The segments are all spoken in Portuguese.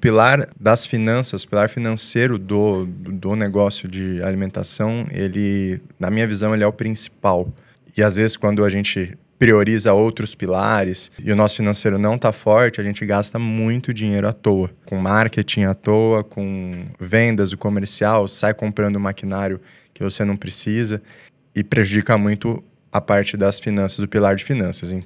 pilar das finanças, pilar financeiro do, do negócio de alimentação, ele, na minha visão, ele é o principal. E às vezes quando a gente prioriza outros pilares e o nosso financeiro não está forte, a gente gasta muito dinheiro à toa, com marketing à toa, com vendas, o comercial, sai comprando maquinário que você não precisa e prejudica muito a parte das finanças, do pilar de finanças. Hein?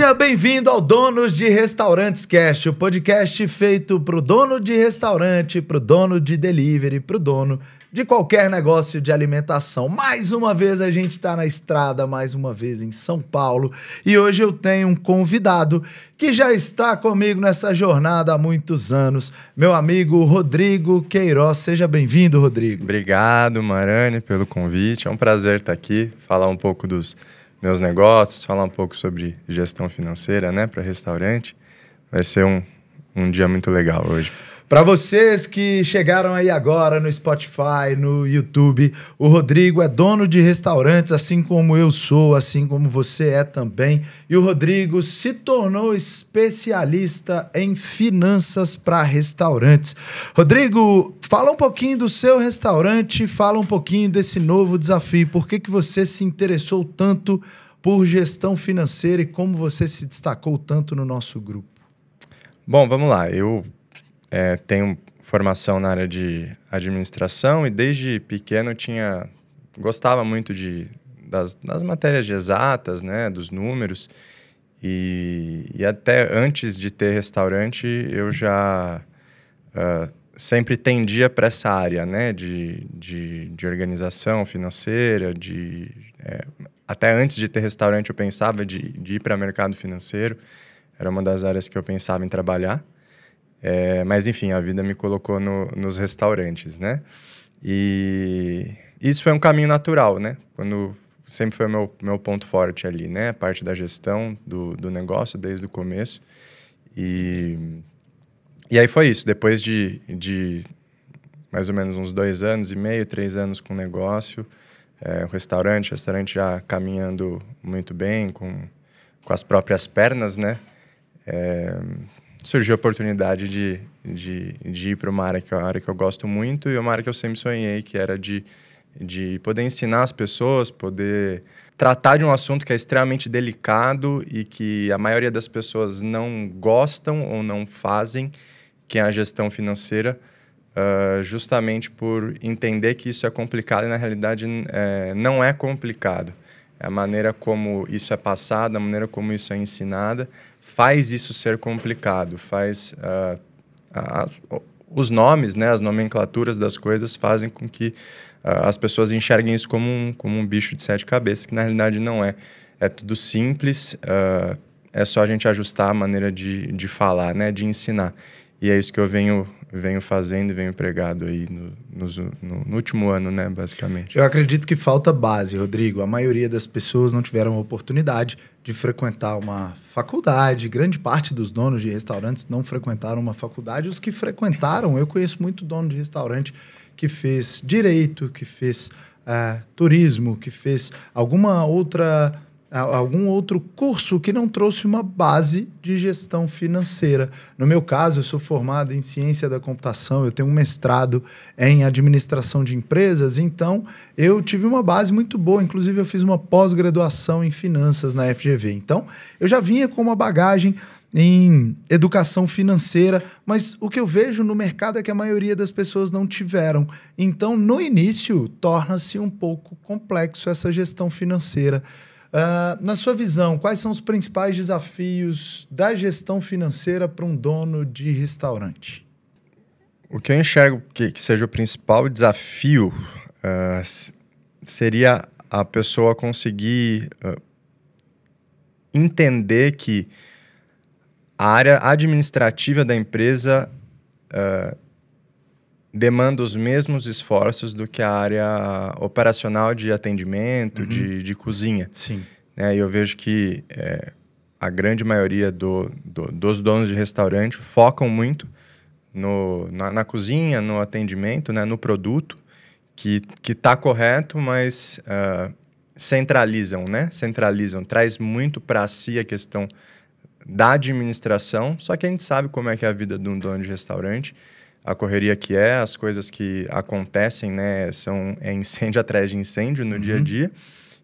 Seja bem-vindo ao Donos de Restaurantes Cast, o podcast feito para o dono de restaurante, para o dono de delivery, para o dono de qualquer negócio de alimentação. Mais uma vez a gente está na estrada, mais uma vez em São Paulo, e hoje eu tenho um convidado que já está comigo nessa jornada há muitos anos, meu amigo Rodrigo Queiroz. Seja bem-vindo, Rodrigo. Obrigado, Marane, pelo convite. É um prazer estar aqui, falar um pouco dos meus negócios, falar um pouco sobre gestão financeira, né, para restaurante. Vai ser um, um dia muito legal hoje. Para vocês que chegaram aí agora no Spotify, no YouTube, o Rodrigo é dono de restaurantes, assim como eu sou, assim como você é também. E o Rodrigo se tornou especialista em finanças para restaurantes. Rodrigo, fala um pouquinho do seu restaurante, fala um pouquinho desse novo desafio. Por que, que você se interessou tanto por gestão financeira e como você se destacou tanto no nosso grupo? Bom, vamos lá. Eu é, tenho formação na área de administração e desde pequeno tinha gostava muito de das, das matérias exatas, né, dos números. E, e, até antes de ter restaurante, eu já uh, sempre tendia para essa área, né? De, de, de organização financeira, de... É, até antes de ter restaurante, eu pensava de, de ir para mercado financeiro. Era uma das áreas que eu pensava em trabalhar. É, mas enfim, a vida me colocou no, nos restaurantes, né? E isso foi um caminho natural, né? Quando sempre foi meu meu ponto forte ali, né? A parte da gestão do, do negócio desde o começo. E e aí foi isso. Depois de, de mais ou menos uns dois anos e meio, três anos com o negócio, é, o restaurante, restaurante já caminhando muito bem com com as próprias pernas, né? É, surgiu a oportunidade de, de, de ir para uma área que, é uma área que eu gosto muito e uma área que eu sempre sonhei, que era de, de poder ensinar as pessoas, poder tratar de um assunto que é extremamente delicado e que a maioria das pessoas não gostam ou não fazem, que é a gestão financeira, uh, justamente por entender que isso é complicado e, na realidade, é, não é complicado. É a maneira como isso é passado, a maneira como isso é ensinada faz isso ser complicado, faz uh, a, os nomes, né, as nomenclaturas das coisas fazem com que uh, as pessoas enxerguem isso como um, como um bicho de sete cabeças, que na realidade não é. É tudo simples, uh, é só a gente ajustar a maneira de, de falar, né, de ensinar. E é isso que eu venho venho fazendo e venho pregado aí no, no, no, último ano, né, basicamente. Eu acredito que falta base, Rodrigo. A maioria das pessoas não tiveram oportunidade de frequentar uma faculdade. Grande parte dos donos de restaurantes não frequentaram uma faculdade. Os que frequentaram, eu conheço muito dono de restaurante que fez direito, que fez uh, turismo, que fez alguma outra algum outro curso que não trouxe uma base de gestão financeira. No meu caso, eu sou formado em ciência da computação, eu tenho um mestrado em administração de empresas, então eu tive uma base muito boa. Inclusive, eu fiz uma pós-graduação em finanças na FGV. Então, eu já vinha com uma bagagem em educação financeira, mas o que eu vejo no mercado é que a maioria das pessoas não tiveram. Então, no início, torna-se um pouco complexo essa gestão financeira. Uh, na sua visão, quais são os principais desafios da gestão financeira para um dono de restaurante? O que eu enxergo que, que seja o principal desafio uh, seria a pessoa conseguir uh, entender que a área administrativa da empresa uh, demanda os mesmos esforços do que a área operacional de atendimento, uhum. de, de cozinha. Sim. É, e eu vejo que é, a grande maioria do, do, dos donos de restaurante focam muito no, na, na cozinha, no atendimento, né, no produto, que está correto, mas uh, centralizam, né? Centralizam, traz muito para si a questão da administração, só que a gente sabe como é que é a vida de um dono de restaurante a correria que é, as coisas que acontecem, né? São é incêndio atrás de incêndio no uhum. dia a uhum. dia.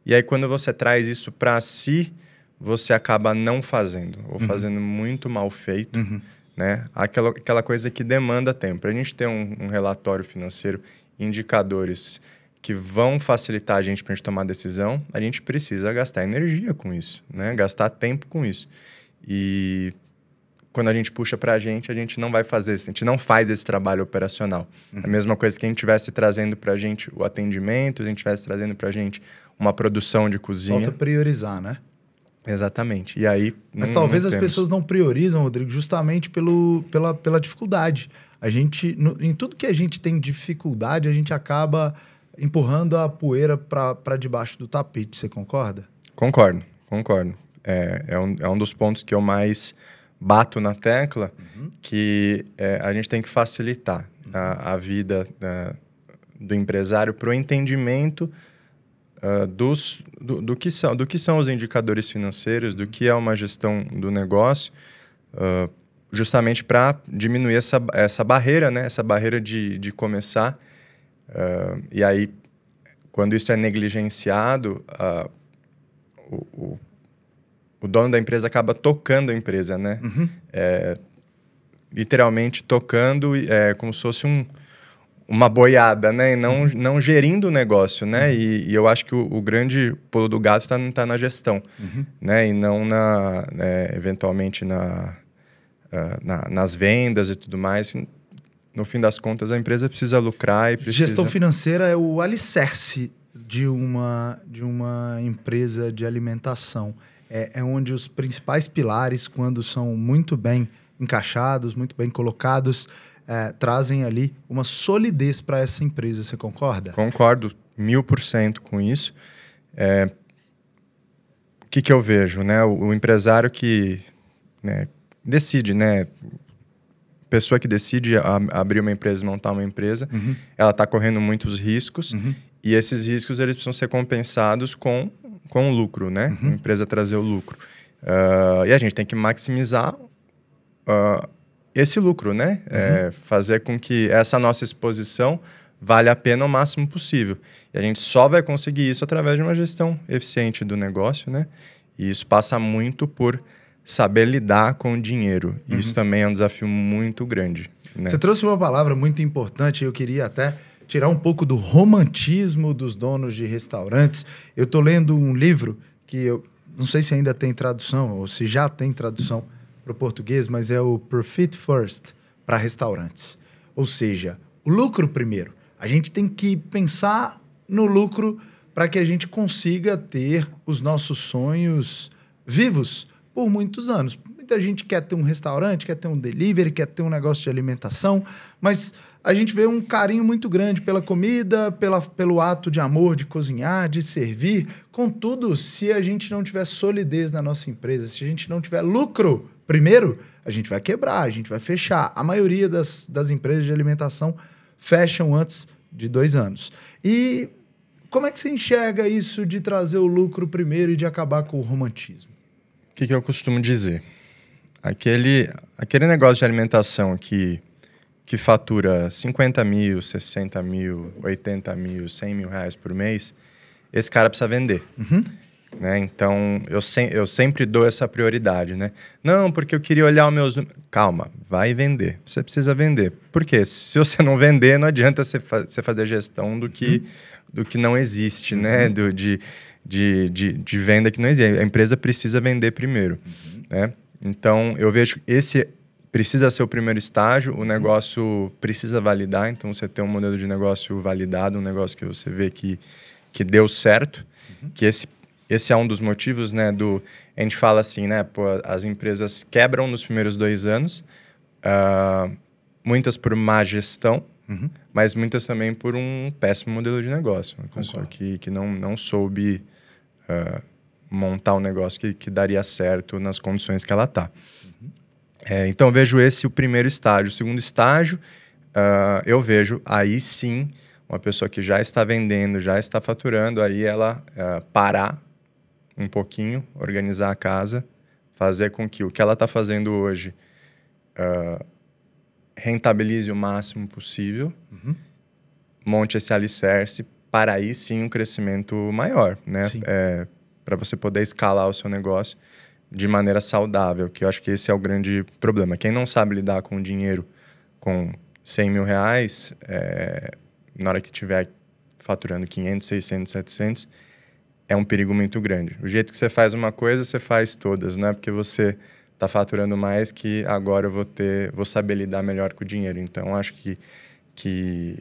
E aí quando você traz isso para si, você acaba não fazendo ou uhum. fazendo muito mal feito, uhum. né? Aquela, aquela coisa que demanda tempo. Para a gente ter um, um, relatório financeiro, indicadores que vão facilitar a gente para a gente tomar decisão, a gente precisa gastar energia com isso, né? Gastar tempo com isso. E quando a gente puxa para a gente, a gente não vai fazer, a gente não faz esse trabalho operacional. Uhum. A mesma coisa que a gente estivesse trazendo para a gente o atendimento, a gente estivesse trazendo para a gente uma produção de cozinha. Falta priorizar, né? Exatamente. E aí. Mas não, talvez não as temos. pessoas não priorizam, Rodrigo, justamente pelo, pela, pela dificuldade. A gente, no, em tudo que a gente tem dificuldade, a gente acaba empurrando a poeira para debaixo do tapete. Você concorda? Concordo, concordo. É, é, um, é um dos pontos que eu mais bato na tecla uhum. que é, a gente tem que facilitar uhum. a, a, vida né, do empresário para o entendimento uh, dos, do, do, que são, do que são os indicadores financeiros, do uhum. que é uma gestão do negócio, uh, justamente para diminuir essa, essa barreira, né? essa barreira de, de começar. Ah, e aí, quando isso é negligenciado, o, o o dono da empresa acaba tocando a empresa, né? Uhum. É, literalmente tocando é, como se fosse um, uma boiada, né? E não, uhum. não gerindo o negócio, né? Uhum. E, e, eu acho que o, o grande pulo do gato está tá na gestão, uhum. né? E não na, né, eventualmente na, uh, na, nas vendas e tudo mais. No fim das contas, a empresa precisa lucrar e precisa... Gestão financeira é o alicerce de uma, de uma empresa de alimentação é, é onde os principais pilares, quando são muito bem encaixados, muito bem colocados, é, trazem ali uma solidez para essa empresa. Você concorda? Concordo mil por cento com isso. É, o que, que eu vejo, né? O, o empresário que né, decide, né? Pessoa que decide a, abrir uma empresa, montar uma empresa, uhum. ela está correndo muitos riscos uhum. e esses riscos eles precisam ser compensados com com o lucro, né? Uhum. A empresa trazer o lucro. Uh, e a gente tem que maximizar uh, esse lucro, né? Uhum. É, fazer com que essa nossa exposição vale a pena o máximo possível. E a gente só vai conseguir isso através de uma gestão eficiente do negócio, né? E isso passa muito por saber lidar com o dinheiro. Uhum. Isso também é um desafio muito grande. Né? Você trouxe uma palavra muito importante, eu queria até tirar um pouco do romantismo dos donos de restaurantes. Eu estou lendo um livro que eu não sei se ainda tem tradução ou se já tem tradução para o português, mas é o Profit First para restaurantes. Ou seja, o lucro primeiro. A gente tem que pensar no lucro para que a gente consiga ter os nossos sonhos vivos por muitos anos. Muita gente quer ter um restaurante, quer ter um delivery, quer ter um negócio de alimentação, mas a gente vê um carinho muito grande pela comida, pela, pelo ato de amor, de cozinhar, de servir. Contudo, se a gente não tiver solidez na nossa empresa, se a gente não tiver lucro, primeiro, a gente vai quebrar, a gente vai fechar. A maioria das, das empresas de alimentação fecham antes de dois anos. E como é que você enxerga isso de trazer o lucro primeiro e de acabar com o romantismo? O que, que eu costumo dizer? Aquele, aquele negócio de alimentação que que fatura 50 mil, 60 mil, 80 mil, 100 mil reais por mês, esse cara precisa vender. Uhum. Né? Então, eu, se, eu sempre dou essa prioridade, né? Não, porque eu queria olhar os meus... Calma, vai vender. Você precisa vender. Porque se você não vender, não adianta você, fa você fazer gestão do que, uhum. do que não existe, uhum. né? Do, de, de, de, de, venda que não existe. A empresa precisa vender primeiro, uhum. né? Então, eu vejo esse precisa ser o primeiro estágio, o negócio precisa validar, então você tem um modelo de negócio validado, um negócio que você vê que, que deu certo, uhum. que esse, esse é um dos motivos, né, do... A gente fala assim, né, pô, as empresas quebram nos primeiros dois anos, uh, muitas por má gestão, uhum. mas muitas também por um péssimo modelo de negócio, uma pessoa que, que não, não soube... Uh, montar um negócio que, que daria certo nas condições que ela está. Uhum. É, então, vejo esse o primeiro estágio. O segundo estágio, uh, eu vejo aí sim uma pessoa que já está vendendo, já está faturando, aí ela uh, parar um pouquinho, organizar a casa, fazer com que o que ela está fazendo hoje uh, rentabilize o máximo possível, uhum. monte esse alicerce para aí sim um crescimento maior, né? É, para você poder escalar o seu negócio de maneira saudável, que eu acho que esse é o grande problema. Quem não sabe lidar com dinheiro com 100 mil reais, é, na hora que tiver faturando 500, 600, 700, é um perigo muito grande. O jeito que você faz uma coisa, você faz todas, não é porque você está faturando mais que agora eu vou ter, vou saber lidar melhor com o dinheiro. Então, acho que, que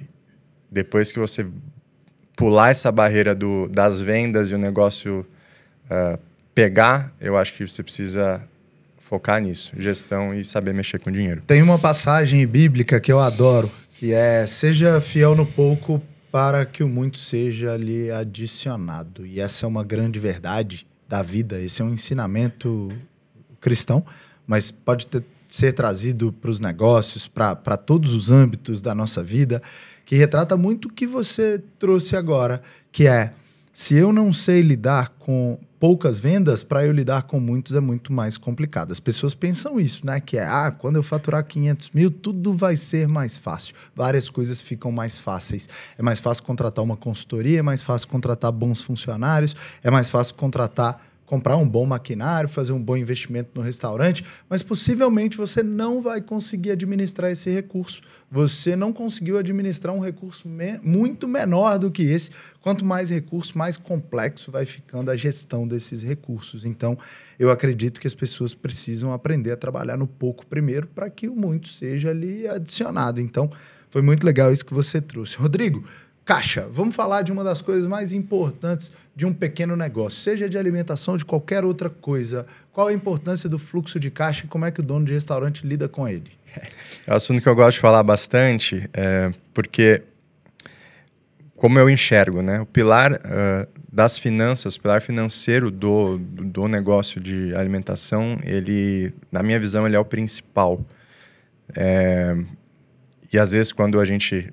depois que você pular essa barreira do, das vendas e o negócio uh, pegar, eu acho que você precisa focar nisso, gestão e saber mexer com dinheiro. Tem uma passagem bíblica que eu adoro, que é: seja fiel no pouco para que o muito seja lhe adicionado. E essa é uma grande verdade da vida, esse é um ensinamento cristão, mas pode ter, ser trazido para os negócios, para todos os âmbitos da nossa vida, que retrata muito o que você trouxe agora, que é se eu não sei lidar com poucas vendas, para eu lidar com muitos é muito mais complicado. As pessoas pensam isso, né? Que é, ah, quando eu faturar 500 mil, tudo vai ser mais fácil. Várias coisas ficam mais fáceis. É mais fácil contratar uma consultoria, é mais fácil contratar bons funcionários, é mais fácil contratar comprar um bom maquinário, fazer um bom investimento no restaurante, mas possivelmente você não vai conseguir administrar esse recurso. Você não conseguiu administrar um recurso me muito menor do que esse. Quanto mais recurso, mais complexo vai ficando a gestão desses recursos. Então, eu acredito que as pessoas precisam aprender a trabalhar no pouco primeiro para que o muito seja ali adicionado. Então, foi muito legal isso que você trouxe. Rodrigo, Caixa. Vamos falar de uma das coisas mais importantes de um pequeno negócio, seja de alimentação, ou de qualquer outra coisa. Qual a importância do fluxo de caixa e como é que o dono de restaurante lida com ele? É um assunto que eu gosto de falar bastante, é, porque como eu enxergo, né? O pilar uh, das finanças, o pilar financeiro do, do negócio de alimentação, ele, na minha visão, ele é o principal. É, e às vezes quando a gente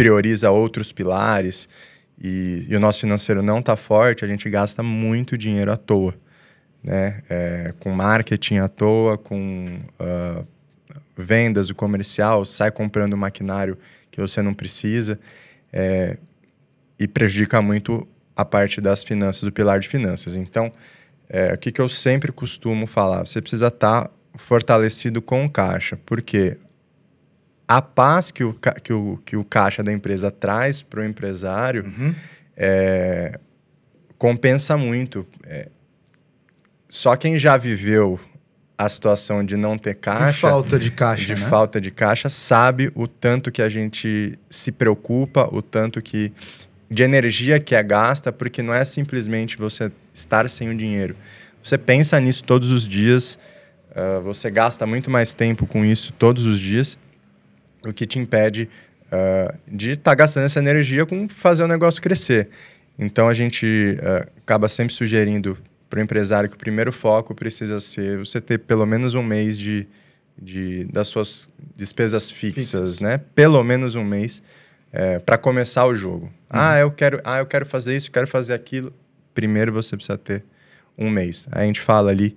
prioriza outros pilares e, e o nosso financeiro não está forte, a gente gasta muito dinheiro à toa. Né? É, com marketing à toa, com uh, vendas, o comercial, sai comprando maquinário que você não precisa é, e prejudica muito a parte das finanças, do pilar de finanças. Então, é, o que, que eu sempre costumo falar? Você precisa estar tá fortalecido com caixa, porque a paz que o, que o, que o caixa da empresa traz para o empresário uhum. é, compensa muito. É, só quem já viveu a situação de não ter caixa. De falta de caixa. De né? falta de caixa, sabe o tanto que a gente se preocupa, o tanto que. de energia que é gasta, porque não é simplesmente você estar sem o dinheiro. Você pensa nisso todos os dias, uh, você gasta muito mais tempo com isso todos os dias o que te impede uh, de estar tá gastando essa energia com fazer o negócio crescer. Então a gente uh, acaba sempre sugerindo para o empresário que o primeiro foco precisa ser você ter pelo menos um mês de, de das suas despesas fixas, fixas. né? Pelo menos um mês é, para começar o jogo. Uhum. Ah, eu quero, ah, eu quero fazer isso, quero fazer aquilo. Primeiro você precisa ter um mês. Aí a gente fala ali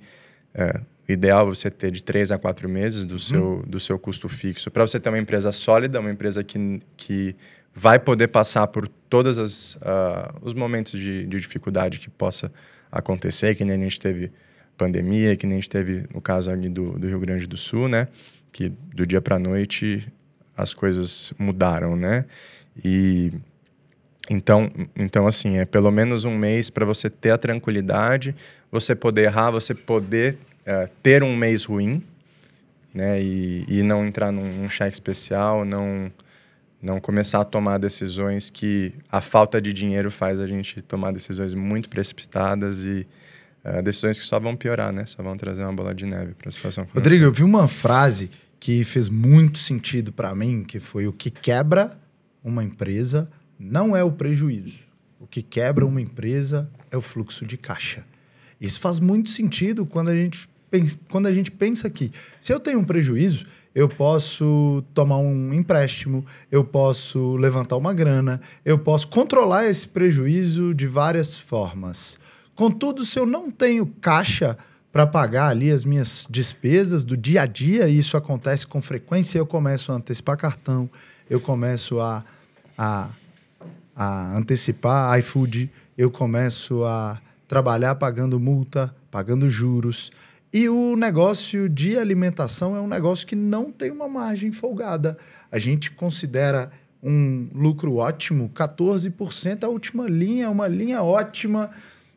é, o ideal é você ter de três a quatro meses do, uhum. seu, do seu custo fixo para você ter uma empresa sólida, uma empresa que, que vai poder passar por todos uh, ah, os momentos de, de, dificuldade que possa acontecer, que nem a gente teve pandemia, que nem a gente teve no caso ali do, do Rio Grande do Sul, né? Que do dia para a noite as coisas mudaram, né? E então, então assim, é pelo menos um mês para você ter a tranquilidade, você poder errar, você poder é, ter um mês ruim, né? E, e não entrar num, num cheque especial, não não começar a tomar decisões que a falta de dinheiro faz a gente tomar decisões muito precipitadas e uh, decisões que só vão piorar, né? Só vão trazer uma bola de neve para a situação. Rodrigo, eu vi uma frase que fez muito sentido para mim, que foi o que quebra uma empresa não é o prejuízo. O que quebra uma empresa é o fluxo de caixa. Isso faz muito sentido quando a gente quando a gente pensa que se eu tenho um prejuízo, eu posso tomar um empréstimo, eu posso levantar uma grana, eu posso controlar esse prejuízo de várias formas. Contudo, se eu não tenho caixa para pagar ali as minhas despesas do dia a dia, e isso acontece com frequência, eu começo a antecipar cartão, eu começo a, a, a antecipar iFood, eu começo a trabalhar pagando multa, pagando juros, e o negócio de alimentação é um negócio que não tem uma margem folgada. A gente considera um lucro ótimo, 14% a última linha, uma linha ótima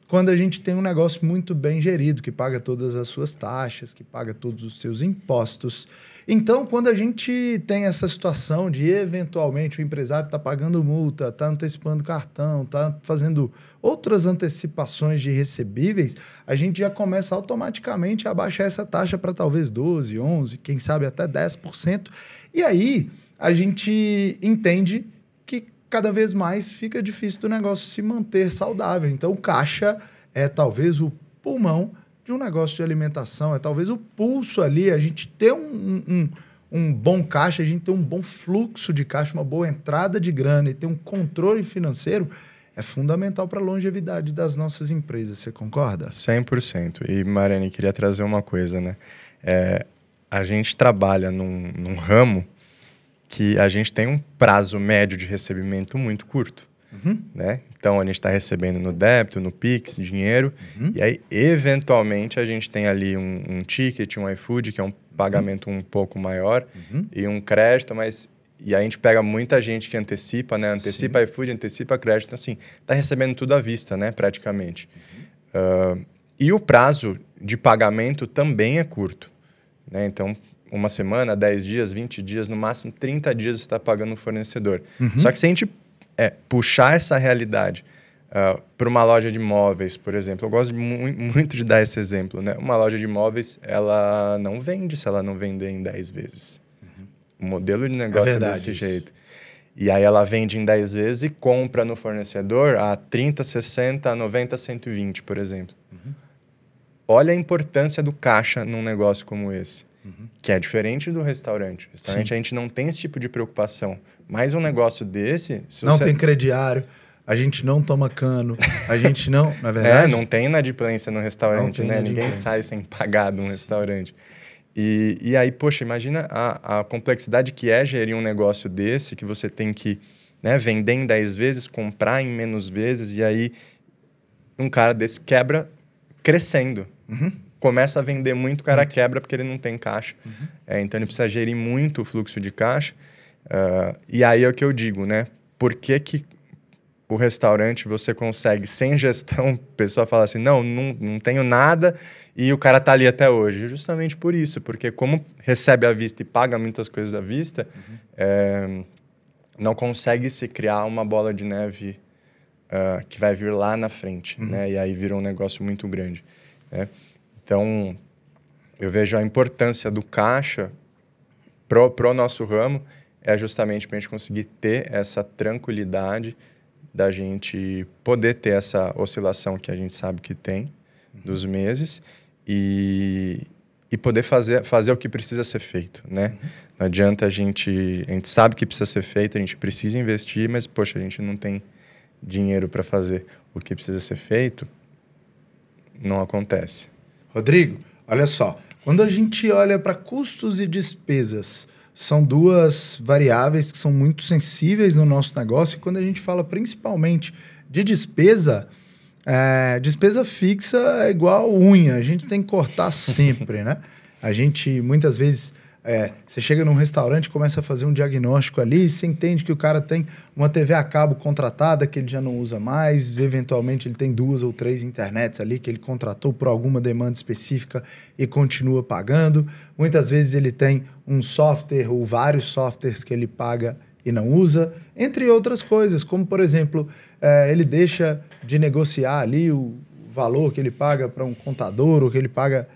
quando a gente tem um negócio muito bem gerido, que paga todas as suas taxas, que paga todos os seus impostos. Então, quando a gente tem essa situação de eventualmente o empresário está pagando multa, está antecipando cartão, está fazendo outras antecipações de recebíveis, a gente já começa automaticamente a baixar essa taxa para talvez 12, 11, quem sabe até 10%. E aí a gente entende que cada vez mais fica difícil do negócio se manter saudável. Então, o caixa é talvez o pulmão de um negócio de alimentação, é talvez o pulso ali, a gente ter um, um, um bom caixa, a gente ter um bom fluxo de caixa, uma boa entrada de grana e ter um controle financeiro é fundamental para a longevidade das nossas empresas, você concorda? 100%. E, Mariane, queria trazer uma coisa, né? É, a gente trabalha num, num, ramo que a gente tem um prazo médio de recebimento muito curto, uhum. né? Então a gente está recebendo no débito, no Pix, dinheiro, uhum. e aí eventualmente a gente tem ali um, um ticket, um iFood, que é um pagamento uhum. um pouco maior, uhum. e um crédito, mas. E aí a gente pega muita gente que antecipa, né? Antecipa Sim. iFood, antecipa crédito, então, assim, está recebendo tudo à vista, né? Praticamente. Uh, e o prazo de pagamento também é curto, né? Então, uma semana, 10 dias, 20 dias, no máximo 30 dias você está pagando o fornecedor. Uhum. Só que se a gente é puxar essa realidade uh, ah, para uma loja de imóveis, por exemplo. Eu gosto de mu muito de dar esse exemplo, né? Uma loja de imóveis, ela não vende se ela não vender em 10 vezes. Uhum. O modelo de é negócio é, verdade, é desse isso. jeito. E aí ela vende em 10 vezes e compra no fornecedor a 30, 60, 90, 120, por exemplo. Uhum. Olha a importância do caixa num negócio como esse. Uhum. Que é diferente do restaurante. Restaurante Sim. a gente não tem esse tipo de preocupação. Mas um negócio desse. não você... tem crediário, a gente não toma cano, a gente não. Na é verdade. É, não tem inadimplência no restaurante, né? Ninguém sai sem pagar de um restaurante. E, e aí, poxa, imagina a, a complexidade que é gerir um negócio desse, que você tem que né, vender em 10 vezes, comprar em menos vezes, e aí um cara desse quebra crescendo. Uhum começa a vender muito, o cara muito. Uhum. quebra porque ele não tem caixa. Uhum. É, então ele precisa gerir muito o fluxo de caixa. Uh, e aí é o que eu digo, né? Por que, que o restaurante você consegue, sem gestão, pessoa fala assim, não, não, não tenho nada e o cara está ali até hoje? Justamente por isso, porque como recebe à vista e paga muitas coisas à vista, uhum. é, não consegue se criar uma bola de neve uh, que vai vir lá na frente, uhum. né? E aí vira um negócio muito grande, né? Então, eu vejo a importância do caixa para o nosso ramo é justamente para a gente conseguir ter essa tranquilidade da gente poder ter essa oscilação que a gente sabe que tem dos meses e, e poder fazer, fazer o que precisa ser feito, né? Não adianta a gente... A gente sabe que precisa ser feito, a gente precisa investir, mas, poxa, a gente não tem dinheiro para fazer o que precisa ser feito, não acontece. Rodrigo, olha só. Quando a gente olha para custos e despesas, são duas variáveis que são muito sensíveis no nosso negócio. E quando a gente fala principalmente de despesa, é, despesa fixa é igual unha, a gente tem que cortar sempre, né? A gente muitas vezes é, você chega num restaurante, começa a fazer um diagnóstico ali, você entende que o cara tem uma TV a cabo contratada que ele já não usa mais, eventualmente ele tem duas ou três internets ali que ele contratou por alguma demanda específica e continua pagando. Muitas vezes ele tem um software ou vários softwares que ele paga e não usa, entre outras coisas, como por exemplo, é, ele deixa de negociar ali o valor que ele paga para um contador ou que ele paga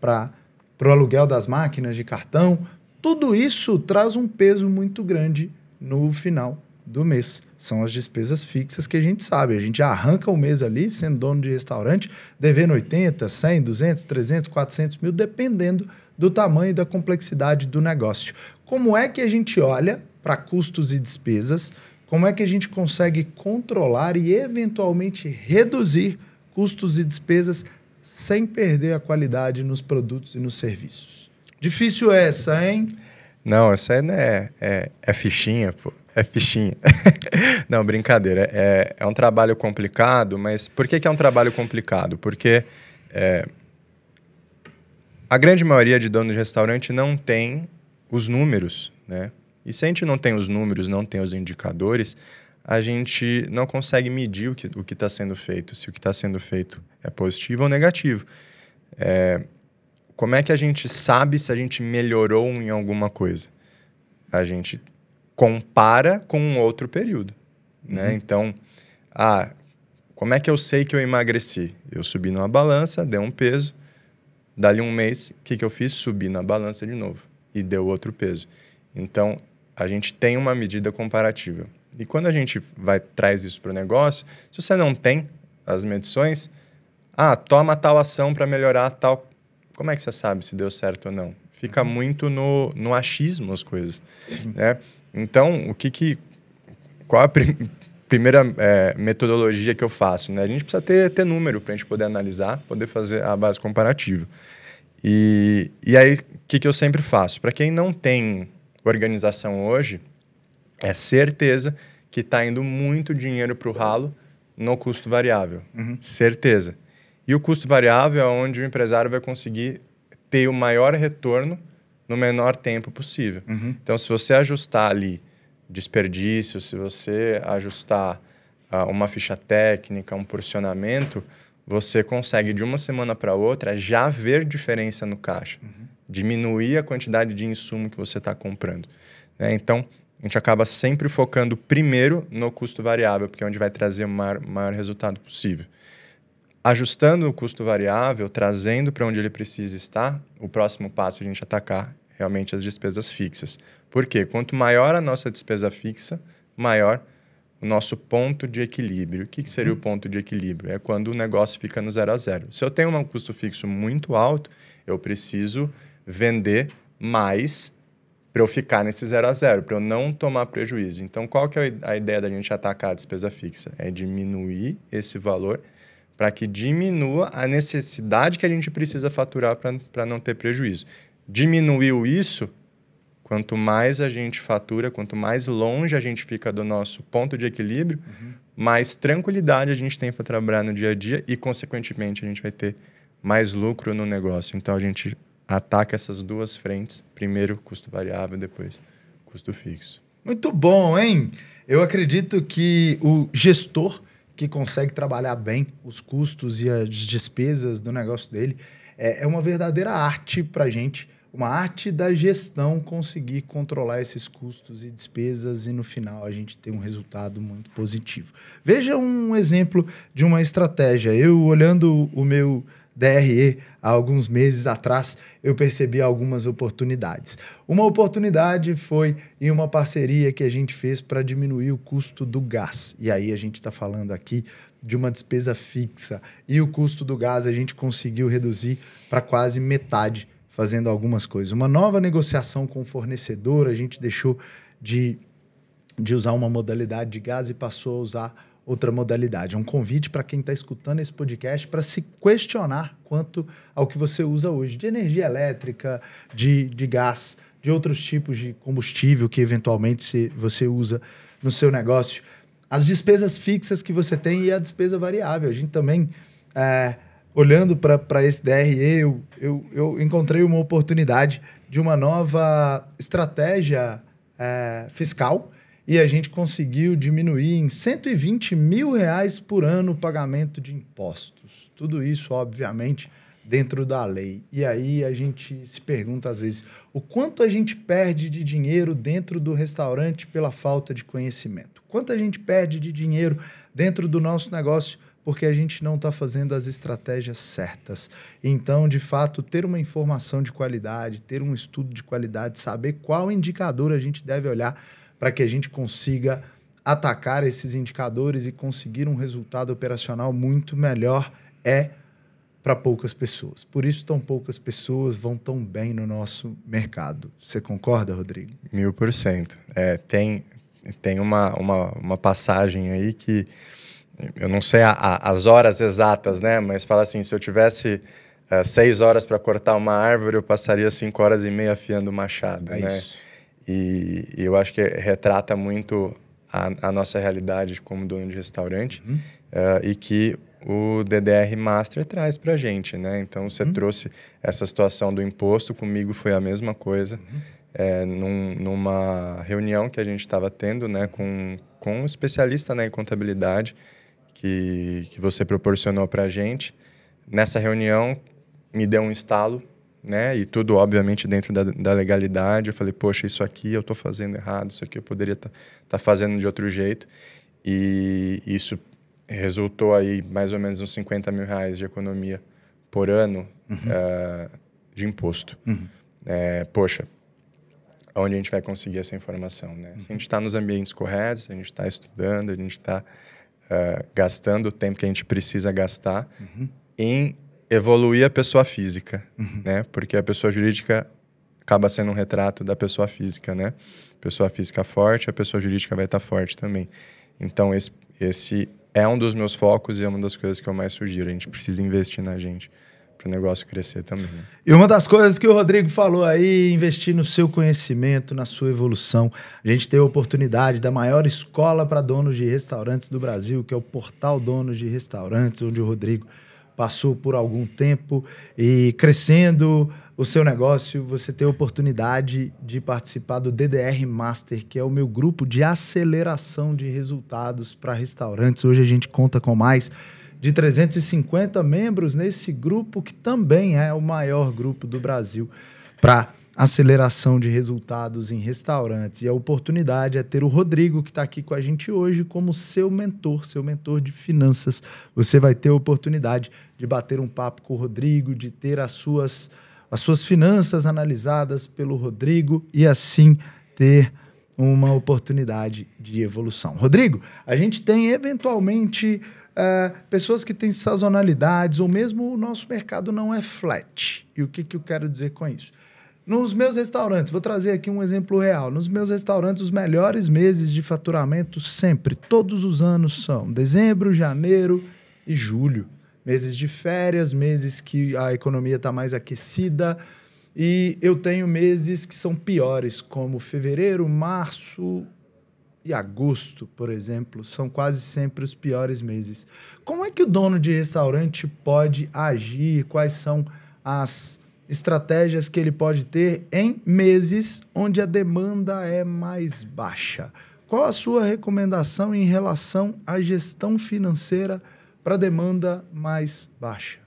para para o aluguel das máquinas de cartão. Tudo isso traz um peso muito grande no final do mês. São as despesas fixas que a gente sabe. A gente arranca o mês ali, sendo dono de restaurante, devendo 80, 100, 200, 300, 400 mil, dependendo do tamanho e da complexidade do negócio. Como é que a gente olha para custos e despesas? Como é que a gente consegue controlar e eventualmente reduzir custos e despesas sem perder a qualidade nos produtos e nos serviços. Difícil essa, hein? Não, essa aí não é, é, é fichinha, pô. É fichinha. não, brincadeira. É, é um trabalho complicado, mas por que, que é um trabalho complicado? Porque é, a grande maioria de donos de restaurante não tem os números, né? E se a gente não tem os números, não tem os indicadores, a gente não consegue medir o que o está sendo feito, se o que está sendo feito é positivo ou negativo. É, como é que a gente sabe se a gente melhorou em alguma coisa? A gente compara com um outro período, né? Uhum. Então, ah, como é que eu sei que eu emagreci? Eu subi numa balança, deu um peso, dali um mês, o que, que eu fiz? Subi na balança de novo e deu outro peso. Então, a gente tem uma medida comparativa. E quando a gente vai traz isso para o negócio, se você não tem as medições, ah, toma tal ação para melhorar tal. Como é que você sabe se deu certo ou não? Fica uhum. muito no, no achismo as coisas. Sim. Né? Então, o que que. Qual a prim primeira é, metodologia que eu faço? Né? A gente precisa ter, ter número para a gente poder analisar, poder fazer a base comparativa. E, e aí, o que, que eu sempre faço? Para quem não tem organização hoje, é certeza que está indo muito dinheiro para o ralo no custo variável. Uhum. Certeza. E o custo variável é onde o empresário vai conseguir ter o maior retorno no menor tempo possível. Uhum. Então, se você ajustar ali desperdício, se você ajustar uh, uma ficha técnica, um porcionamento, você consegue de uma semana para outra já ver diferença no caixa, uhum. diminuir a quantidade de insumo que você está comprando. Né? Então, a gente acaba sempre focando primeiro no custo variável, porque é onde vai trazer o maior, maior resultado possível. Ajustando o custo variável, trazendo para onde ele precisa estar, o próximo passo é a gente atacar realmente as despesas fixas. Por quê? Quanto maior a nossa despesa fixa, maior o nosso ponto de equilíbrio. O que, que seria uhum. o ponto de equilíbrio? É quando o negócio fica no zero a zero. Se eu tenho um custo fixo muito alto, eu preciso vender mais para eu ficar nesse zero a zero, para eu não tomar prejuízo. Então, qual que é a ideia da gente atacar a despesa fixa? É diminuir esse valor para que diminua a necessidade que a gente precisa faturar para não ter prejuízo. Diminuiu isso, quanto mais a gente fatura, quanto mais longe a gente fica do nosso ponto de equilíbrio, uhum. mais tranquilidade a gente tem para trabalhar no dia a dia e, consequentemente, a gente vai ter mais lucro no negócio. Então, a gente ataca essas duas frentes, primeiro custo variável, depois custo fixo. Muito bom, hein? Eu acredito que o gestor que consegue trabalhar bem os custos e as despesas do negócio dele é, é uma verdadeira arte para gente, uma arte da gestão conseguir controlar esses custos e despesas e no final a gente ter um resultado muito positivo. Veja um exemplo de uma estratégia. Eu olhando o meu DRE, há alguns meses atrás, eu percebi algumas oportunidades. Uma oportunidade foi em uma parceria que a gente fez para diminuir o custo do gás. E aí a gente está falando aqui de uma despesa fixa. E o custo do gás a gente conseguiu reduzir para quase metade, fazendo algumas coisas. Uma nova negociação com o fornecedor, a gente deixou de, de usar uma modalidade de gás e passou a usar outra modalidade. É um convite para quem está escutando esse podcast para se questionar quanto ao que você usa hoje de energia elétrica, de, de gás, de outros tipos de combustível que eventualmente você usa no seu negócio, as despesas fixas que você tem e a despesa variável. A gente também, é, olhando para esse DRE, eu, eu, eu, encontrei uma oportunidade de uma nova estratégia é, fiscal e a gente conseguiu diminuir em 120 mil reais por ano o pagamento de impostos. Tudo isso, obviamente, dentro da lei. E aí a gente se pergunta às vezes o quanto a gente perde de dinheiro dentro do restaurante pela falta de conhecimento. Quanto a gente perde de dinheiro dentro do nosso negócio porque a gente não está fazendo as estratégias certas. Então, de fato, ter uma informação de qualidade, ter um estudo de qualidade, saber qual indicador a gente deve olhar para que a gente consiga atacar esses indicadores e conseguir um resultado operacional muito melhor é para poucas pessoas. Por isso, tão poucas pessoas vão tão bem no nosso mercado. Você concorda, Rodrigo? Mil por cento. É, tem tem uma, uma, uma, passagem aí que eu não sei a, a, as horas exatas, né? Mas fala assim: se eu tivesse uh, seis horas para cortar uma árvore, eu passaria cinco horas e meia afiando o machado, é né? Isso. E, eu acho que retrata muito a, a, nossa realidade como dono de restaurante uh, e que o DDR Master traz para gente, né? Então você uhum. trouxe essa situação do imposto comigo foi a mesma coisa é, num, numa reunião que a gente estava tendo, né, com com um especialista né, em contabilidade que que você proporcionou para gente. Nessa reunião me deu um estalo né? E tudo, obviamente, dentro da, da legalidade. Eu falei, poxa, isso aqui eu estou fazendo errado, isso aqui eu poderia estar tá, tá fazendo de outro jeito. E isso resultou aí mais ou menos uns 50 mil reais de economia por ano uhum. uh, de imposto. Uhum. É, poxa, onde a gente vai conseguir essa informação, né? Uhum. Se a gente está nos ambientes corretos, se a gente está estudando, a gente está uh, eh, gastando o tempo que a gente precisa gastar uhum. em evoluir a pessoa física, uhum. né? Porque a pessoa jurídica acaba sendo um retrato da pessoa física, né? Pessoa física forte, a pessoa jurídica vai estar tá forte também. Então, esse, esse é um dos meus focos e é uma das coisas que eu mais sugiro. A gente precisa investir na gente para o negócio crescer também. Né? E uma das coisas que o Rodrigo falou aí, investir no seu conhecimento, na sua evolução. A gente tem a oportunidade da maior escola para donos de restaurantes do Brasil, que é o Portal Donos de Restaurantes, onde o Rodrigo passou por algum tempo e crescendo o seu negócio, você tem a oportunidade de participar do DDR Master, que é o meu grupo de aceleração de resultados para restaurantes. Hoje a gente conta com mais de 350 membros nesse grupo, que também é o maior grupo do Brasil para restaurantes aceleração de resultados em restaurantes. E a oportunidade é ter o Rodrigo, que está aqui com a gente hoje, como seu mentor, seu mentor de finanças. Você vai ter a oportunidade de bater um papo com o Rodrigo, de ter as suas, as suas finanças analisadas pelo Rodrigo e assim ter uma oportunidade de evolução. Rodrigo, a gente tem eventualmente uh, pessoas que têm sazonalidades ou mesmo o nosso mercado não é flat. E o que, que eu quero dizer com isso? Nos meus restaurantes, vou trazer aqui um exemplo real. Nos meus restaurantes, os melhores meses de faturamento sempre, todos os anos são dezembro, janeiro e julho. Meses de férias, meses que a economia está mais aquecida. E eu tenho meses que são piores, como fevereiro, março e agosto, por exemplo. São quase sempre os piores meses. Como é que o dono de restaurante pode agir? Quais são as estratégias que ele pode ter em meses onde a demanda é mais baixa. Qual a sua recomendação em relação à gestão financeira para demanda mais baixa?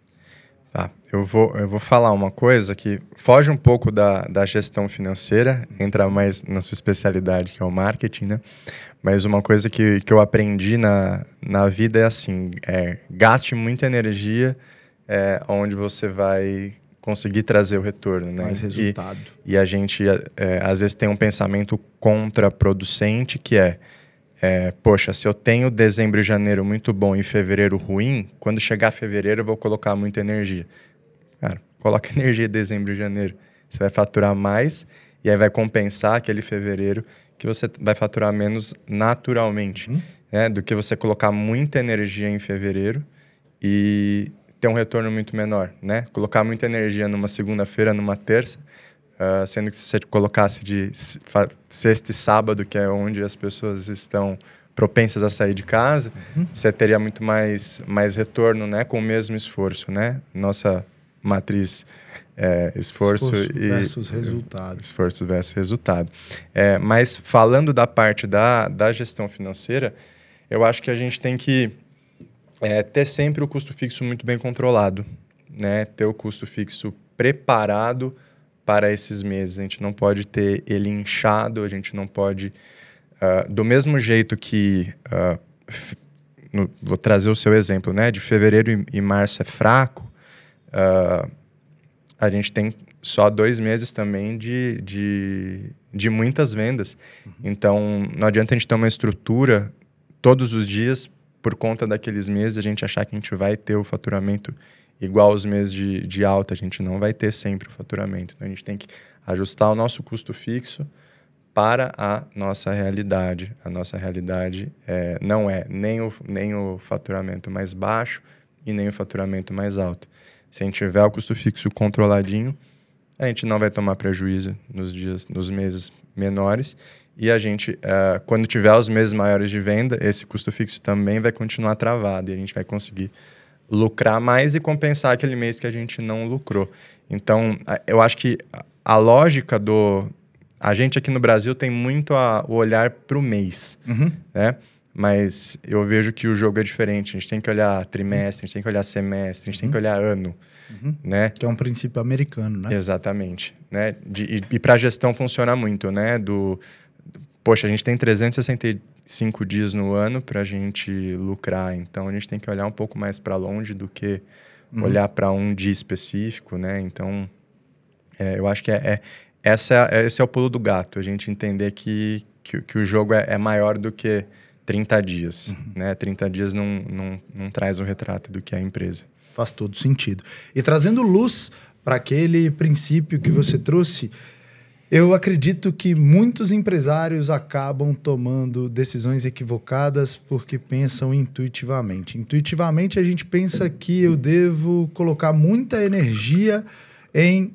Tá, eu vou, eu vou falar uma coisa que foge um pouco da, da gestão financeira, entra mais na sua especialidade, que é o marketing, né? Mas uma coisa que, que eu aprendi na, na vida é assim: é, gaste muita energia é, onde você vai conseguir trazer o retorno, né? Mais resultado. E, e a gente, é, às vezes, tem um pensamento contraproducente que é, é, poxa, se eu tenho dezembro e janeiro muito bom e fevereiro ruim, quando chegar fevereiro eu vou colocar muita energia. Cara, coloca energia em dezembro e janeiro. Você vai faturar mais e aí vai compensar aquele fevereiro que você vai faturar menos naturalmente, uhum. né? Do que você colocar muita energia em fevereiro e ter um retorno muito menor, né? Colocar muita energia numa segunda-feira, numa terça, uh, sendo que se você colocasse de sexta e sábado, que é onde as pessoas estão propensas a sair de casa, uhum. você teria muito mais, mais retorno, né? Com o mesmo esforço, né? Nossa matriz é, esforço, esforço, e versus resultado. Esforço versus resultado. É, mas falando da parte da, da gestão financeira, eu acho que a gente tem que é ter sempre o custo fixo muito bem controlado, né? Ter o custo fixo preparado para esses meses. A gente não pode ter ele inchado, a gente não pode. Uh, do mesmo jeito que. Uh, no, vou trazer o seu exemplo, né? De fevereiro e, março é fraco, uh, a gente tem só dois meses também de, de, de muitas vendas. Uhum. Então, não adianta a gente ter uma estrutura todos os dias por conta daqueles meses, a gente achar que a gente vai ter o faturamento igual aos meses de, de alta, a gente não vai ter sempre o faturamento. Então, a gente tem que ajustar o nosso custo fixo para a nossa realidade. A nossa realidade é, não é nem o, nem o faturamento mais baixo e nem o faturamento mais alto. Se a gente tiver o custo fixo controladinho, a gente não vai tomar prejuízo nos dias, nos meses menores e a gente, uh, quando tiver os meses maiores de venda, esse custo fixo também vai continuar travado e a gente vai conseguir lucrar mais e compensar aquele mês que a gente não lucrou. Então, eu acho que a lógica do. A gente aqui no Brasil tem muito a, o olhar para o mês, uhum. né? Mas eu vejo que o jogo é diferente. A gente tem que olhar trimestre, a gente tem que olhar semestre, a gente uhum. tem que uhum. olhar ano. Uhum. Né? Que é um princípio americano, né? Exatamente. Né? De, e, e para a gestão funciona muito, né? Do, poxa, a gente tem 365 dias no ano para a gente lucrar, então a gente tem que olhar um pouco mais para longe do que uhum. olhar para um dia específico, né? Então, é, eu acho que é, é essa, é é, esse é o pulo do gato, a gente entender que, que, que o jogo é, é, maior do que 30 dias, uhum. né? 30 dias não, não, não traz o um retrato do que é a empresa. Faz todo sentido. E trazendo luz para aquele princípio que você trouxe eu acredito que muitos empresários acabam tomando decisões equivocadas porque pensam intuitivamente. Intuitivamente, a gente pensa que eu devo colocar muita energia em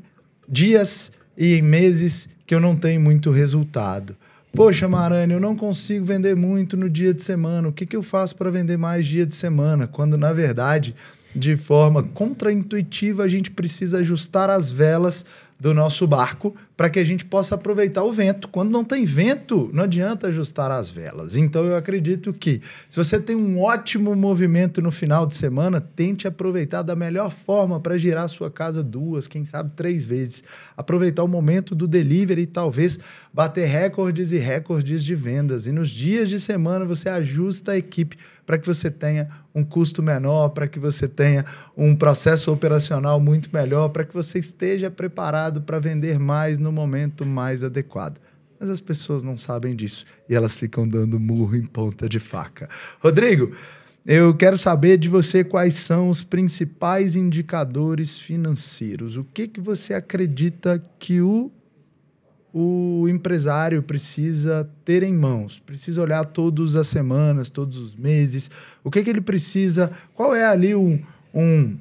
dias e em meses que eu não tenho muito resultado. Poxa, Marane, eu não consigo vender muito no dia de semana. O que, que eu faço para vender mais dia de semana? Quando, na verdade, de forma contraintuitiva, a gente precisa ajustar as velas do nosso barco para que a gente possa aproveitar o vento. Quando não tem vento, não adianta ajustar as velas. Então eu acredito que se você tem um ótimo movimento no final de semana, tente aproveitar da melhor forma para girar a sua casa duas, quem sabe três vezes. Aproveitar o momento do delivery e talvez bater recordes e recordes de vendas. E nos dias de semana você ajusta a equipe para que você tenha um custo menor, para que você tenha um processo operacional muito melhor, para que você esteja preparado para vender mais no momento mais adequado. Mas as pessoas não sabem disso e elas ficam dando murro em ponta de faca. Rodrigo, eu quero saber de você quais são os principais indicadores financeiros. O que, que você acredita que o o empresário precisa ter em mãos? Precisa olhar todas as semanas, todos os meses? O que, que ele precisa? Qual é ali um, um,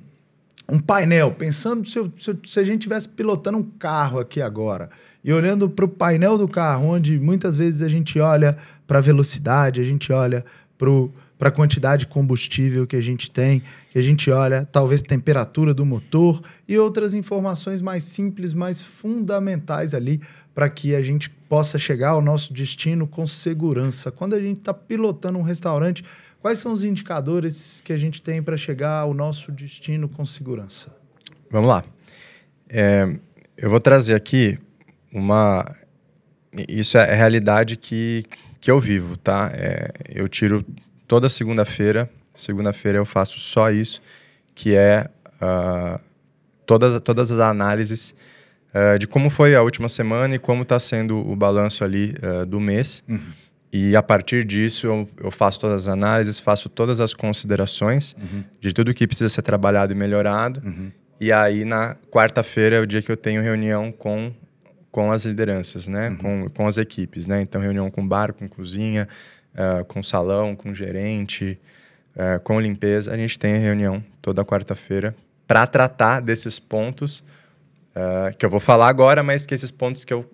um painel? Pensando se, se, se a gente estivesse pilotando um carro aqui agora e olhando para o painel do carro, onde muitas vezes a gente olha para a velocidade, a gente olha para a quantidade de combustível que a gente tem, que a gente olha talvez temperatura do motor e outras informações mais simples, mais fundamentais ali para que a gente possa chegar ao nosso destino com segurança. Quando a gente está pilotando um restaurante, quais são os indicadores que a gente tem para chegar ao nosso destino com segurança? Vamos lá. É, eu vou trazer aqui uma. Isso é a realidade que, que eu vivo, tá? É, eu tiro toda segunda-feira. Segunda-feira eu faço só isso, que é uh, todas, todas as análises eh, de como foi a última semana e como está sendo o balanço ali uh, do mês. Uhum. E a partir disso eu, eu, faço todas as análises, faço todas as considerações uhum. de tudo que precisa ser trabalhado e melhorado. Uhum. E aí na quarta-feira é o dia que eu tenho reunião com com as lideranças, né? Uhum. Com, com as equipes, né? Então reunião com bar, com cozinha, uh, com salão, com gerente, uh, com limpeza. A gente tem reunião toda quarta-feira para tratar desses pontos uh, que eu vou falar agora, mas que esses pontos que eu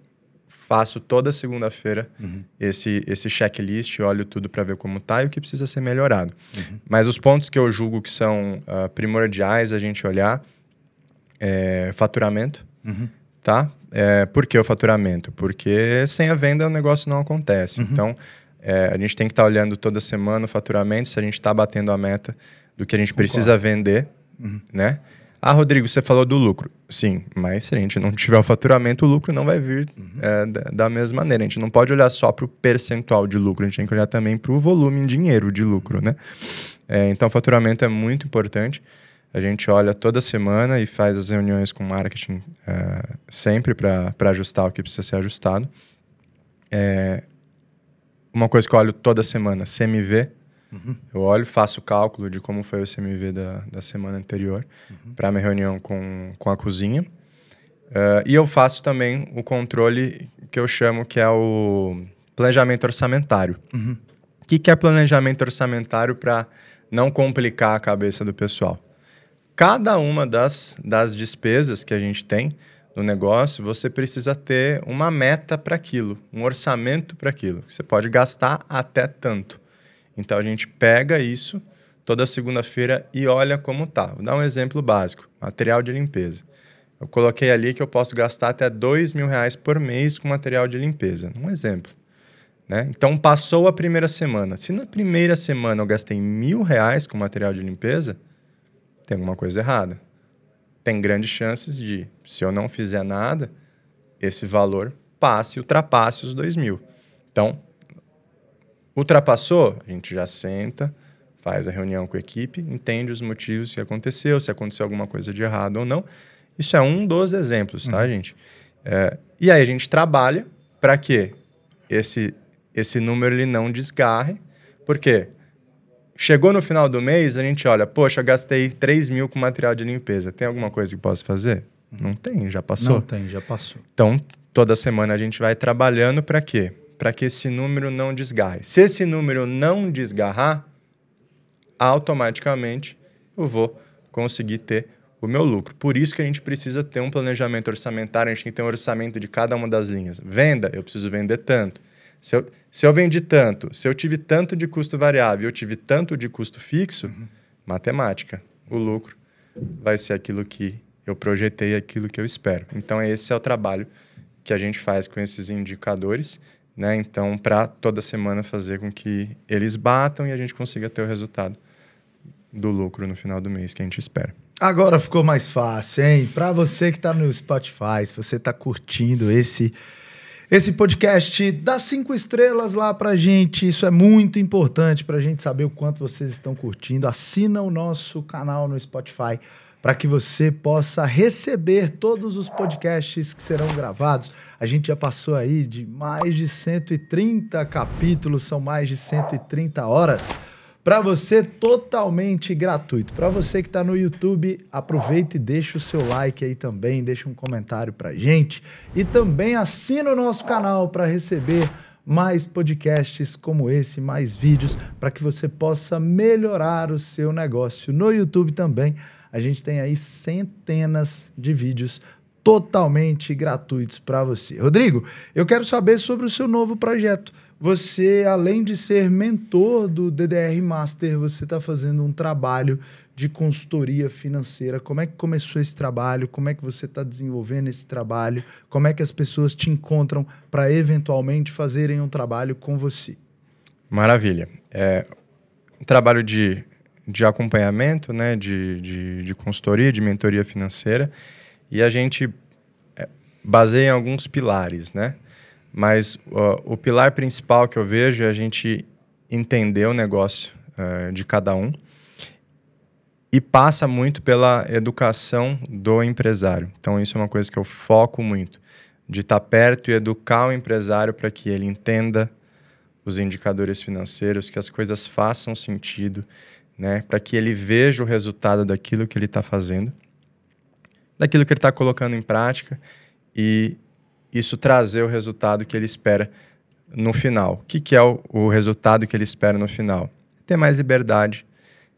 faço toda segunda-feira uhum. esse, esse checklist, olho tudo para ver como tá e o que precisa ser melhorado. Uhum. Mas os pontos que eu julgo que são uh, primordiais a gente olhar é faturamento, uhum. tá? É, por que o faturamento? Porque sem a venda o negócio não acontece. Uhum. Então, é, a gente tem que estar tá olhando toda semana o faturamento, se a gente está batendo a meta do que a gente Concordo. precisa vender, uhum. né? Ah, Rodrigo, você falou do lucro. Sim, mas se a gente não tiver o faturamento, o lucro não vai vir uhum. é, da, da, mesma maneira. A gente não pode olhar só para o percentual de lucro, a gente tem que olhar também para o volume em dinheiro de lucro, né? É, então, o faturamento é muito importante. A gente olha toda semana e faz as reuniões com marketing é, sempre para ajustar o que precisa ser ajustado. É, uma coisa que eu olho toda semana, CMV, Uhum. Eu olho, faço o cálculo de como foi o CMV da, da semana anterior uhum. para minha reunião com, com a cozinha. Uh, e eu faço também o controle que eu chamo que é o planejamento orçamentário. Uhum. O uhum. que, que é planejamento orçamentário para não complicar a cabeça do pessoal? Cada uma das, das despesas que a gente tem no negócio, você precisa ter uma meta para aquilo, um orçamento para aquilo. Você pode gastar até tanto. Então a gente pega isso toda segunda-feira e olha como tá. Vou dar um exemplo básico: material de limpeza. Eu coloquei ali que eu posso gastar até dois mil reais por mês com material de limpeza. Um exemplo. Né? Então passou a primeira semana. Se na primeira semana eu gastei mil reais com material de limpeza, tem alguma coisa errada. Tem grandes chances de, se eu não fizer nada, esse valor passe, ultrapasse os dois mil. Então Ultrapassou, a gente já senta, faz a reunião com a equipe, entende os motivos que aconteceu, se aconteceu alguma coisa de errado ou não. Isso é um dos exemplos, tá, uhum. gente? É, e aí a gente trabalha para que esse, esse número ele não desgarre, porque chegou no final do mês, a gente olha, poxa, gastei 3 mil com material de limpeza, tem alguma coisa que posso fazer? Não tem, já passou. Não tem, já passou. Então, toda semana a gente vai trabalhando para quê? para que esse número não desgarre. Se esse número não desgarrar, automaticamente eu vou conseguir ter o meu lucro. Por isso que a gente precisa ter um planejamento orçamentário, a gente tem que ter um orçamento de cada uma das linhas. Venda, eu preciso vender tanto. Se eu, se eu vendi tanto, se eu tive tanto de custo variável, eu tive tanto de custo fixo, uhum. matemática, o lucro vai ser aquilo que eu projetei, aquilo que eu espero. Então, esse é o trabalho que a gente faz com esses indicadores né? Então, para toda semana fazer com que eles batam e a gente consiga ter o resultado do lucro no final do mês que a gente espera. Agora ficou mais fácil, hein? Para você que está no Spotify, se você está curtindo esse esse podcast, dá cinco estrelas lá pra gente. Isso é muito importante pra gente saber o quanto vocês estão curtindo. Assina o nosso canal no Spotify para que você possa receber todos os podcasts que serão gravados. A gente já passou aí de mais de 130 capítulos, são mais de 130 horas para você totalmente gratuito. Para você que está no YouTube, aproveita e deixa o seu like aí também, deixa um comentário para gente e também assina o nosso canal para receber mais podcasts como esse, mais vídeos para que você possa melhorar o seu negócio no YouTube também a gente tem aí centenas de vídeos totalmente gratuitos para você. Rodrigo, eu quero saber sobre o seu novo projeto. Você, além de ser mentor do DDR Master, você está fazendo um trabalho de consultoria financeira. Como é que começou esse trabalho? Como é que você está desenvolvendo esse trabalho? Como é que as pessoas te encontram para eventualmente fazerem um trabalho com você? Maravilha. É um trabalho de de acompanhamento, né, de, de, de consultoria, de mentoria financeira, e a gente é, baseia em alguns pilares, né? Mas uh, o pilar principal que eu vejo é a gente entender o negócio uh, de cada um e passa muito pela educação do empresário. Então, isso é uma coisa que eu foco muito, de estar tá perto e educar o empresário para que ele entenda os indicadores financeiros, que as coisas façam sentido, né? Para que ele veja o resultado daquilo que ele está fazendo, daquilo que ele está colocando em prática e isso trazer o resultado que ele espera no final. O que, que é o, o resultado que ele espera no final? É ter mais liberdade,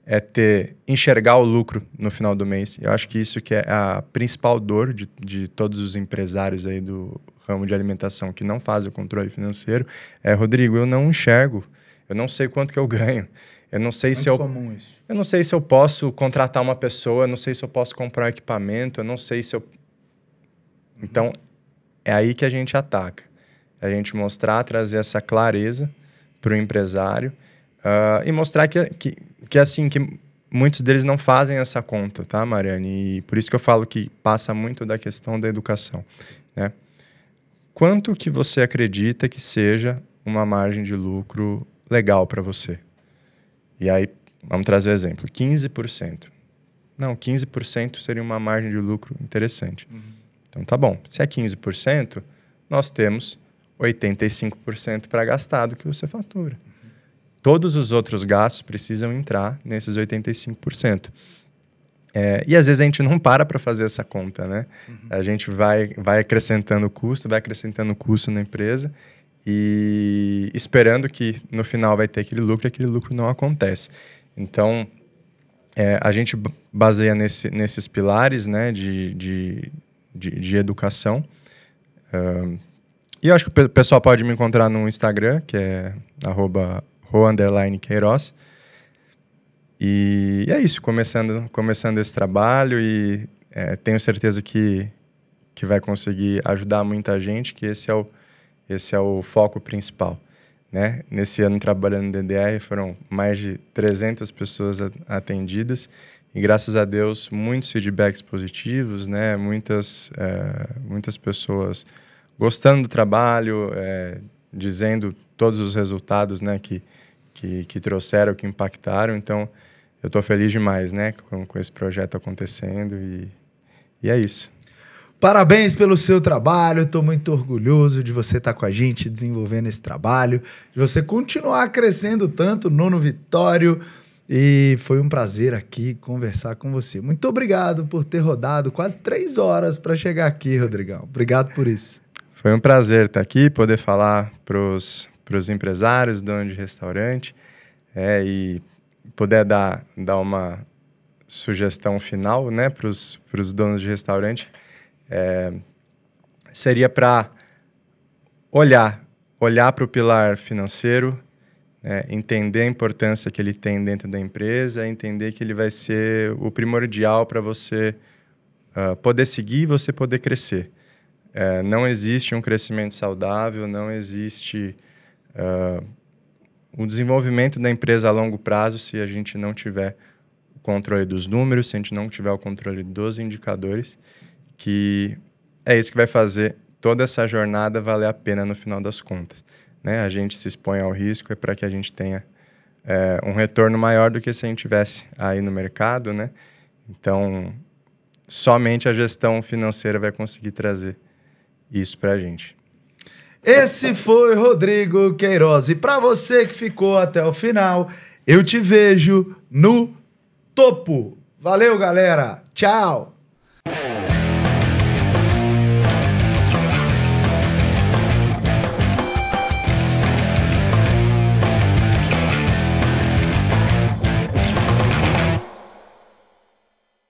é ter enxergar o lucro no final do mês. Eu acho que isso que é a principal dor de, de todos os empresários aí do ramo de alimentação que não fazem o controle financeiro é Rodrigo, eu não enxergo, eu não sei quanto que eu ganho, eu não sei Muito se eu. comum isso. Eu não sei se eu posso contratar uma pessoa, eu não sei se eu posso comprar um equipamento, eu não sei se eu. Uhum. Então, é aí que a gente ataca. A gente mostrar, trazer essa clareza para o empresário uh, e mostrar que, que, que, assim, que muitos deles não fazem essa conta, tá, Mariane? E por isso que eu falo que passa muito da questão da educação, né? Quanto que você acredita que seja uma margem de lucro legal para você? E aí, vamos trazer o um exemplo: 15%. Não, 15% seria uma margem de lucro interessante. Uhum. Então tá bom. Se é 15%, nós temos 85% para gastar do que você fatura. Uhum. Todos os outros gastos precisam entrar nesses 85%. É, e às vezes a gente não para para fazer essa conta, né? Uhum. A gente vai, vai acrescentando custo, vai acrescentando custo na empresa e esperando que no final vai ter aquele lucro e aquele lucro não acontece. Então, é, a gente baseia nesse, nesses pilares né, de, de, de, de educação. e eu acho que o pessoal pode me encontrar no Instagram, que é arroba ro__queiroz. E é isso, começando, começando esse trabalho e é, tenho certeza que, que vai conseguir ajudar muita gente, que esse é o, esse é o foco principal. Né? Nesse ano trabalhando no DDR foram mais de 300 pessoas atendidas e graças a Deus muitos feedbacks positivos, né? Muitas é, muitas pessoas gostando do trabalho, é, dizendo todos os resultados, né? Que que, que trouxeram, que impactaram. Então eu estou feliz demais, né? Com, com esse projeto acontecendo e e é isso. Parabéns pelo seu trabalho, estou muito orgulhoso de você estar tá com a gente desenvolvendo esse trabalho, de você continuar crescendo tanto, Nono Vitório. E foi um prazer aqui conversar com você. Muito obrigado por ter rodado quase três horas para chegar aqui, Rodrigão. Obrigado por isso. Foi um prazer estar tá aqui, poder falar para os empresários, donos de restaurante, é, e poder dar, dar uma sugestão final né, para os donos de restaurante é, seria para olhar, olhar para o pilar financeiro, né, entender a importância que ele tem dentro da empresa, entender que ele vai ser o primordial para você uh, poder seguir e você poder crescer. É, não existe um crescimento saudável, não existe uh, ah, um desenvolvimento da empresa a longo prazo se a gente não tiver o controle dos números, se a gente não tiver o controle dos indicadores que é isso que vai fazer toda essa jornada valer a pena no final das contas. Né? A gente se expõe ao risco é para que a gente tenha é, um retorno maior do que se a gente tivesse aí no mercado, né? Então, somente a gestão financeira vai conseguir trazer isso para a gente. Esse foi Rodrigo Queiroz. E para você que ficou até o final, eu te vejo no topo. Valeu, galera. Tchau.